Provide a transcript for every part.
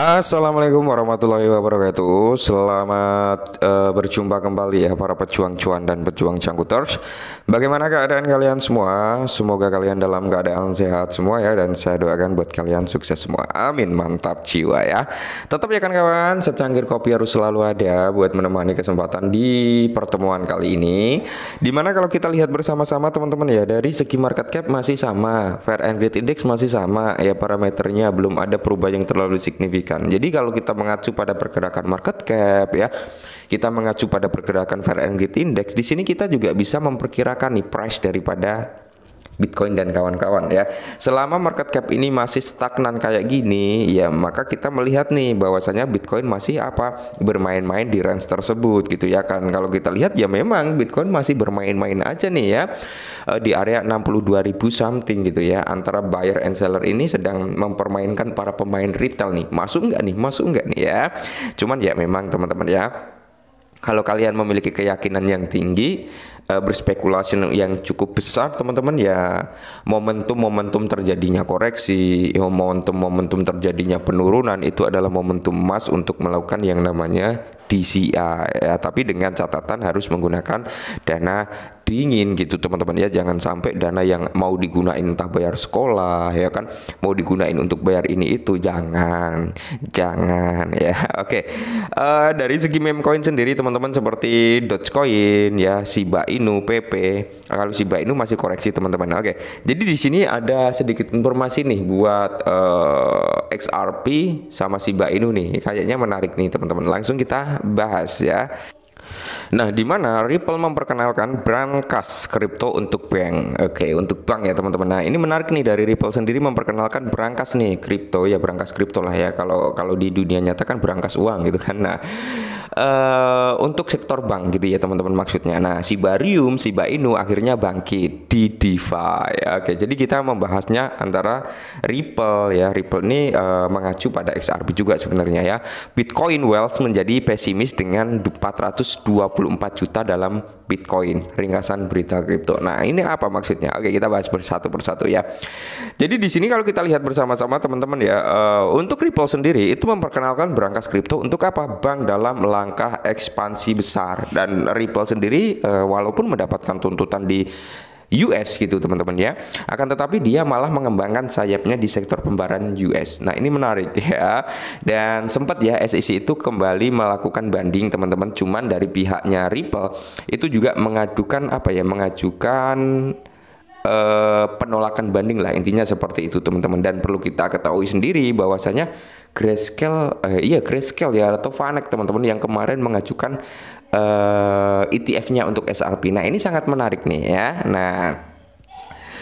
Assalamualaikum warahmatullahi wabarakatuh Selamat uh, berjumpa kembali ya para pejuang cuan dan pejuang cangkuters Bagaimana keadaan kalian semua? Semoga kalian dalam keadaan sehat semua ya Dan saya doakan buat kalian sukses semua Amin, mantap jiwa ya Tetap ya kan kawan, secangkir kopi harus selalu ada Buat menemani kesempatan di pertemuan kali ini Dimana kalau kita lihat bersama-sama teman-teman ya Dari segi market cap masih sama Fair and Great Index masih sama Ya parameternya belum ada perubahan yang terlalu signifikan signifikan. Jadi kalau kita mengacu pada pergerakan market cap ya, kita mengacu pada pergerakan fair and greed index, di sini kita juga bisa memperkirakan nih price daripada Bitcoin dan kawan-kawan ya. Selama market cap ini masih stagnan kayak gini, ya maka kita melihat nih bahwasanya Bitcoin masih apa bermain-main di range tersebut gitu ya kan. Kalau kita lihat ya memang Bitcoin masih bermain-main aja nih ya eh, di area 62.000 something gitu ya. Antara buyer and seller ini sedang mempermainkan para pemain retail nih. Masuk nggak nih? Masuk nggak nih ya? Cuman ya memang teman-teman ya kalau kalian memiliki keyakinan yang tinggi, eh, berspekulasi yang cukup besar, teman-teman ya momentum-momentum terjadinya koreksi, ya, momentum-momentum terjadinya penurunan itu adalah momentum emas untuk melakukan yang namanya DCA ya, tapi dengan catatan harus menggunakan dana dingin gitu teman-teman ya jangan sampai dana yang mau digunain entah bayar sekolah ya kan mau digunain untuk bayar ini itu jangan jangan ya oke okay. uh, eh, dari segi meme coin sendiri teman-teman seperti Dogecoin ya Shiba Inu PP kalau Shiba Inu masih koreksi teman-teman oke okay. jadi di sini ada sedikit informasi nih buat uh, eh, XRP sama Shiba Inu nih kayaknya menarik nih teman-teman langsung kita bahas ya Nah, di mana Ripple memperkenalkan brand kas kripto untuk bank. Oke, untuk bank ya teman-teman. Nah, ini menarik nih dari Ripple sendiri memperkenalkan brankas nih kripto ya brankas kripto lah ya. Kalau kalau di dunia nyata kan brankas uang gitu kan. Nah, uh, untuk sektor bank gitu ya teman-teman maksudnya. Nah, si Barium, si Bainu akhirnya bangkit di DeFi. Ya, oke, jadi kita membahasnya antara Ripple ya. Ripple ini uh, mengacu pada XRP juga sebenarnya ya. Bitcoin Wealth menjadi pesimis dengan 424 juta dalam Bitcoin, ringkasan berita kripto. Nah, ini apa maksudnya? Oke, kita bahas bersatu persatu ya. Jadi di sini kalau kita lihat bersama-sama teman-teman ya, uh, untuk Ripple sendiri itu memperkenalkan berangkas kripto untuk apa? Bank dalam langkah ekspansi besar dan Ripple sendiri uh, walaupun mendapatkan tuntutan di US gitu teman-teman ya. Akan tetapi dia malah mengembangkan sayapnya di sektor pembaran US. Nah ini menarik ya. Dan sempat ya SEC itu kembali melakukan banding teman-teman. Cuman dari pihaknya Ripple itu juga mengadukan apa ya mengajukan Uh, penolakan banding lah intinya seperti itu teman-teman dan perlu kita ketahui sendiri bahwasanya Grayscale eh, iya Grayscale ya atau Vanek teman-teman yang kemarin mengajukan eh, ETF-nya untuk SRP. Nah, ini sangat menarik nih ya. Nah,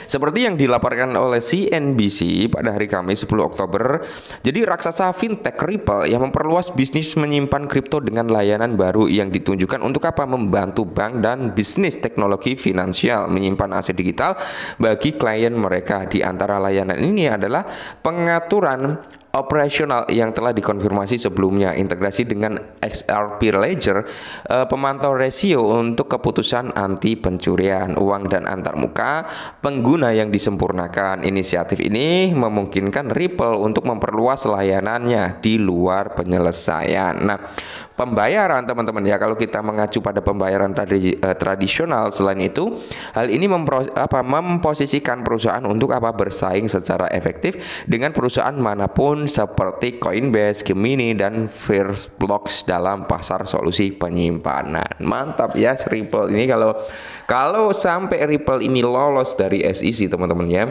seperti yang dilaporkan oleh CNBC pada hari Kamis 10 Oktober, jadi raksasa fintech Ripple yang memperluas bisnis menyimpan kripto dengan layanan baru yang ditunjukkan untuk apa? Membantu bank dan bisnis teknologi finansial menyimpan aset digital bagi klien mereka. Di antara layanan ini adalah pengaturan operasional yang telah dikonfirmasi sebelumnya. Integrasi dengan XRP Ledger uh, pemantau resio untuk keputusan anti pencurian uang dan antarmuka pengguna yang disempurnakan. Inisiatif ini memungkinkan Ripple untuk memperluas layanannya di luar penyelesaian. Nah, pembayaran teman-teman ya kalau kita mengacu pada pembayaran tadi uh, eh, tradisional selain itu hal ini apa memposisikan perusahaan untuk apa bersaing secara efektif dengan perusahaan manapun seperti Coinbase, Gemini, dan First Blocks dalam pasar solusi penyimpanan. Mantap ya Ripple ini kalau kalau sampai Ripple ini lolos dari SEC teman-teman ya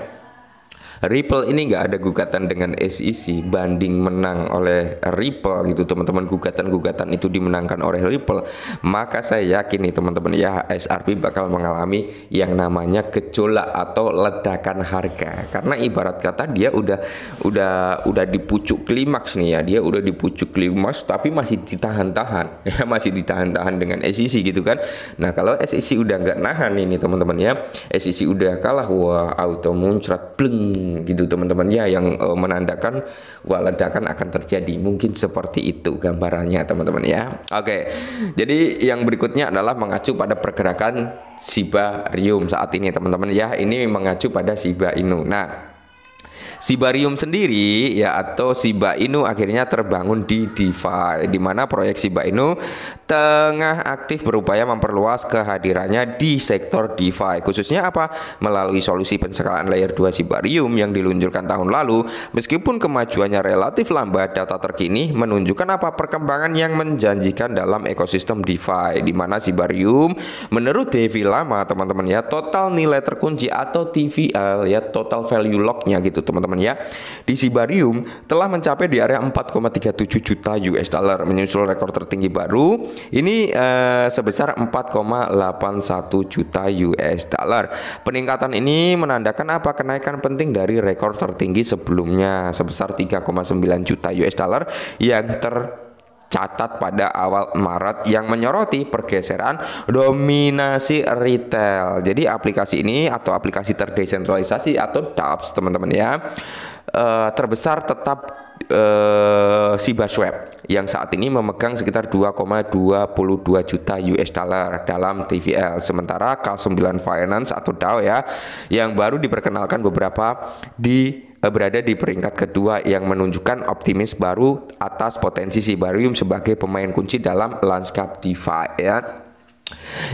Ripple ini nggak ada gugatan dengan SEC banding menang oleh Ripple gitu teman-teman gugatan-gugatan itu dimenangkan oleh Ripple maka saya yakin nih teman-teman ya SRP bakal mengalami yang namanya gejolak atau ledakan harga karena ibarat kata dia udah udah udah dipucuk klimaks nih ya dia udah dipucuk klimaks tapi masih ditahan-tahan ya masih ditahan-tahan dengan SEC gitu kan nah kalau SEC udah nggak nahan ini teman-teman ya SEC udah kalah wah auto muncrat bleng Hmm, gitu teman teman ya yang uh, menandakan wah ledakan akan terjadi. Mungkin seperti itu gambarannya teman-teman ya. Oke. Okay. Jadi yang berikutnya adalah mengacu pada pergerakan Shibarium saat ini teman-teman ya. Ini mengacu pada Shiba Inu. Nah, Sibarium sendiri ya atau Siba Inu akhirnya terbangun di DeFi di mana proyek Siba Inu tengah aktif berupaya memperluas kehadirannya di sektor DeFi khususnya apa melalui solusi penskalaan layer 2 Sibarium yang diluncurkan tahun lalu meskipun kemajuannya relatif lambat data terkini menunjukkan apa perkembangan yang menjanjikan dalam ekosistem DeFi di mana Sibarium menurut Devi Lama teman-teman ya total nilai terkunci atau TVL ya total value locknya gitu teman-teman teman-teman ya. Di Sibarium telah mencapai di area 4,37 juta US dollar menyusul rekor tertinggi baru ini eh, sebesar 4,81 juta US dollar. Peningkatan ini menandakan apa? Kenaikan penting dari rekor tertinggi sebelumnya sebesar 3,9 juta US dollar yang ter catat pada awal Maret yang menyoroti pergeseran dominasi retail. Jadi aplikasi ini atau aplikasi terdesentralisasi atau DApps teman-teman ya eh, terbesar tetap Eh, Sibas Web yang saat ini memegang sekitar 2,22 juta US dollar dalam TVL. Sementara K9 Finance atau DAO ya yang baru diperkenalkan beberapa di eh, berada di peringkat kedua yang menunjukkan optimis baru atas potensi Sibarium sebagai pemain kunci dalam lanskap DeFi ya.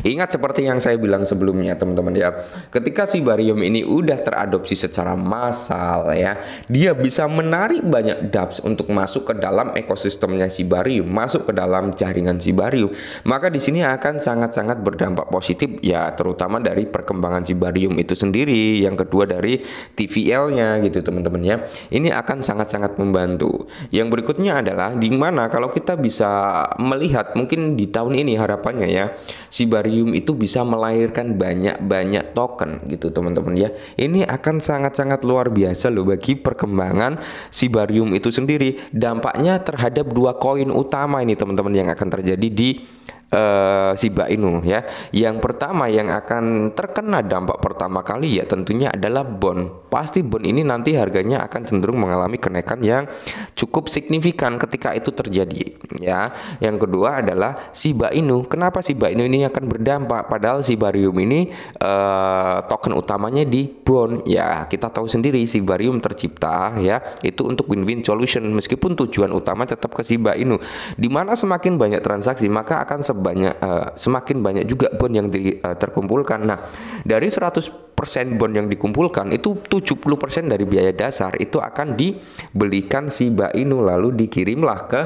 Ingat seperti yang saya bilang sebelumnya teman-teman ya, ketika si barium ini udah teradopsi secara massal ya, dia bisa menarik banyak dubs untuk masuk ke dalam ekosistemnya si barium masuk ke dalam jaringan si barium Maka di sini akan sangat-sangat berdampak positif ya, terutama dari perkembangan si barium itu sendiri, yang kedua dari TVL-nya gitu teman-teman ya. Ini akan sangat-sangat membantu. Yang berikutnya adalah di mana kalau kita bisa melihat mungkin di tahun ini harapannya ya si barium itu bisa melahirkan banyak-banyak token gitu teman-teman ya. Ini akan sangat-sangat luar biasa loh bagi perkembangan si barium itu sendiri. Dampaknya terhadap dua koin utama ini teman-teman yang akan terjadi di uh, Inu ya. Yang pertama yang akan terkena dampak pertama kali ya tentunya adalah bond. Pasti bond ini nanti harganya akan cenderung mengalami kenaikan yang cukup signifikan ketika itu terjadi ya. Yang kedua adalah Siba Inu. Kenapa Siba Inu ini akan berdampak padahal Sibarium ini uh, token utamanya di bond ya. Kita tahu sendiri Sibarium tercipta ya itu untuk win-win solution meskipun tujuan utama tetap ke Siba Inu. Dimana semakin banyak transaksi maka akan banyak uh, semakin banyak juga bond yang di, uh, terkumpulkan. Nah, dari 100% bond yang dikumpulkan itu 70% dari biaya dasar itu akan dibelikan si Inu lalu dikirimlah ke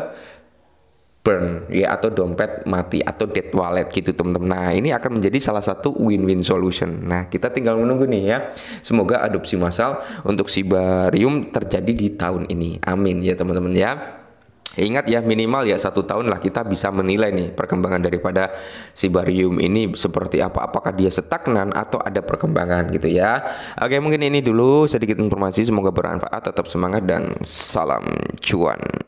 burn ya atau dompet mati atau dead wallet gitu teman-teman. Nah, ini akan menjadi salah satu win-win solution. Nah, kita tinggal menunggu nih ya. Semoga adopsi massal untuk Sibarium terjadi di tahun ini. Amin ya teman-teman ya. Ingat ya minimal ya satu tahun lah kita bisa menilai nih perkembangan daripada si barium ini seperti apa apakah dia stagnan atau ada perkembangan gitu ya Oke mungkin ini dulu sedikit informasi semoga bermanfaat tetap semangat dan salam cuan